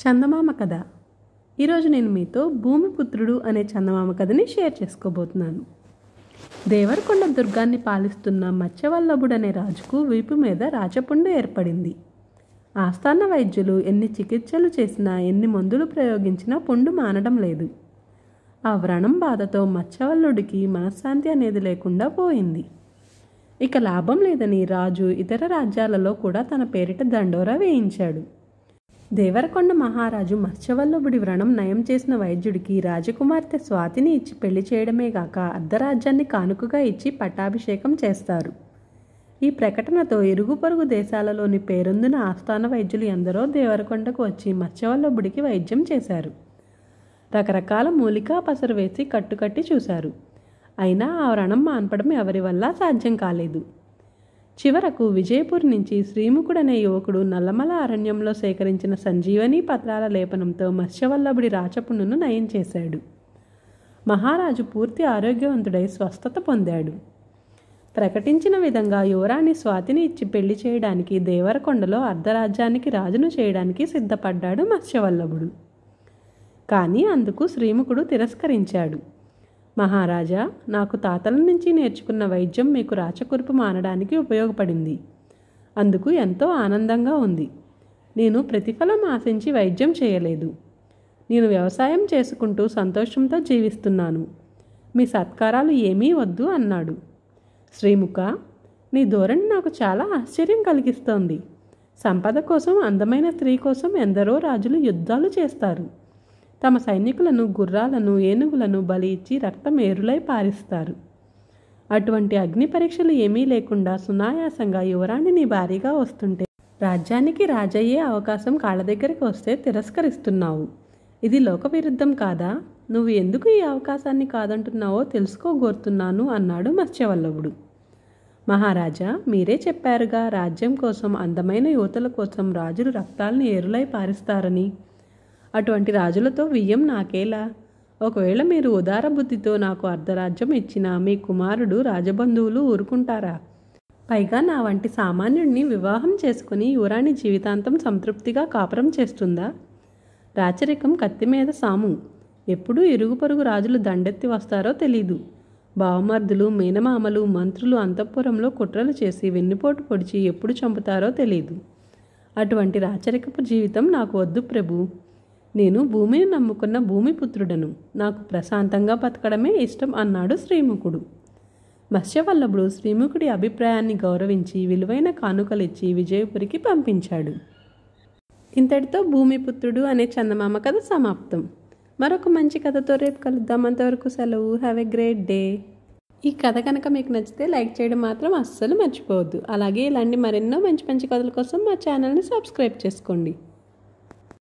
చందమామ కథ ఈరోజు నేను మీతో భూమిపుత్రుడు అనే చందమామ కథని షేర్ చేసుకోబోతున్నాను దేవరకొండ దుర్గాన్ని పాలిస్తున్న మత్స్యవల్లభుడు అనే రాజుకు వీపు మీద రాజపుండు ఏర్పడింది ఆస్థాన వైద్యులు ఎన్ని చికిత్సలు చేసినా ఎన్ని మందులు ప్రయోగించినా పుండు మానడం లేదు ఆ వ్రణం బాధతో మత్స్యవల్లుడికి మనశ్శాంతి అనేది లేకుండా పోయింది ఇక లాభం లేదని రాజు ఇతర రాజ్యాలలో కూడా తన పేరిట దండోరా వేయించాడు దేవరకొండ మహారాజు మత్స్యవల్లభుడి వ్రణం నయం చేసిన వైద్యుడికి రాజకుమార్తె స్వాతిని ఇచ్చి పెళ్లి చేయడమే గాక అర్ధరాజ్యాన్ని కానుకగా ఇచ్చి పట్టాభిషేకం చేస్తారు ఈ ప్రకటనతో ఇరుగు పొరుగు దేశాలలోని పేరొందిన ఆస్థాన వైద్యులు ఎందరో దేవరకొండకు వచ్చి మత్స్యవల్లభుడికి వైద్యం చేశారు రకరకాల మూలికా పసరు వేసి కట్టుకట్టి చూశారు అయినా ఆ వ్రణం మాన్పడం ఎవరి వల్ల సాధ్యం కాలేదు చివరకు విజయపూర్ నుంచి శ్రీముఖుడనే యువకుడు నల్లమల అరణ్యంలో సేకరించిన సంజీవనీ పత్రాల లేపనంతో మత్స్యవల్లభుడి రాచపుణ్ణును నయం చేశాడు మహారాజు పూర్తి ఆరోగ్యవంతుడై స్వస్థత పొందాడు ప్రకటించిన విధంగా యువరాణి స్వాతిని ఇచ్చి పెళ్లి చేయడానికి దేవరకొండలో అర్ధరాజ్యానికి రాజును చేయడానికి సిద్ధపడ్డాడు మత్స్యవల్లభుడు కానీ అందుకు శ్రీముఖుడు తిరస్కరించాడు మహారాజా నాకు తాతల నుంచి నేర్చుకున్న వైద్యం మీకు రాచకురుపు మానడానికి ఉపయోగపడింది అందుకు ఎంతో ఆనందంగా ఉంది నేను ప్రతిఫలం ఆశించి వైద్యం చేయలేదు నేను వ్యవసాయం చేసుకుంటూ సంతోషంతో జీవిస్తున్నాను మీ సత్కారాలు ఏమీ వద్దు అన్నాడు శ్రీముఖ నీ ధోరణి నాకు చాలా ఆశ్చర్యం కలిగిస్తోంది సంపద కోసం అందమైన స్త్రీ కోసం ఎందరో రాజులు యుద్ధాలు చేస్తారు తమ సైనికులను గుర్రాలను ఏనుగులను బలి ఇచ్చి రక్తమేరులై పారిస్తారు అటువంటి అగ్ని పరీక్షలు ఏమీ లేకుండా సునాయాసంగా యువరాణిని భారీగా వస్తుంటే రాజ్యానికి రాజయ్యే అవకాశం కాళ్ళ దగ్గరికి వస్తే తిరస్కరిస్తున్నావు ఇది లోకవిరుద్ధం కాదా నువ్వు ఎందుకు ఈ అవకాశాన్ని కాదంటున్నావో తెలుసుకోగోరుతున్నాను అన్నాడు మత్స్యవల్లభుడు మహారాజా మీరే చెప్పారుగా రాజ్యం కోసం అందమైన యువతల కోసం రాజులు రక్తాలను ఏరులై పారిస్తారని అటువంటి రాజులతో వియ్యం నాకేలా ఒకవేళ మీరు ఉదార బుద్ధితో నాకు అర్ధరాజ్యం ఇచ్చిన మీ కుమారుడు రాజబంధువులు ఊరుకుంటారా పైగా నా వంటి సామాన్యుడిని వివాహం చేసుకుని యువరాణి జీవితాంతం సంతృప్తిగా కాపురం చేస్తుందా రాచరికం కత్తి మీద సాము ఎప్పుడూ ఇరుగు పొరుగు రాజులు దండెత్తి వస్తారో తెలీదు బావమర్దులు మేనమామలు మంత్రులు అంతఃపురంలో కుట్రలు చేసి వెన్నుపోటు పొడిచి ఎప్పుడు చంపుతారో తెలీదు అటువంటి రాచరికపు జీవితం నాకు వద్దు ప్రభు నేను భూమిని నమ్ముకున్న భూమిపుత్రుడను నాకు ప్రశాంతంగా బతకడమే ఇష్టం అన్నాడు శ్రీముఖుడు మత్స్యవల్లభుడు శ్రీముఖుడి అభిప్రాయాన్ని గౌరవించి విలువైన కానుకలిచ్చి విజయపురికి పంపించాడు ఇంతటితో భూమిపుత్రుడు అనే చందమామ కథ సమాప్తం మరొక మంచి కథతో రేపు కలుద్దాం అంతవరకు సెలవు హ్యావ్ ఎ గ్రేట్ డే ఈ కథ కనుక మీకు నచ్చితే లైక్ చేయడం మాత్రం అస్సలు మర్చిపోవద్దు అలాగే ఇలాంటి మరెన్నో మంచి మంచి కథల కోసం మా ఛానల్ని సబ్స్క్రైబ్ చేసుకోండి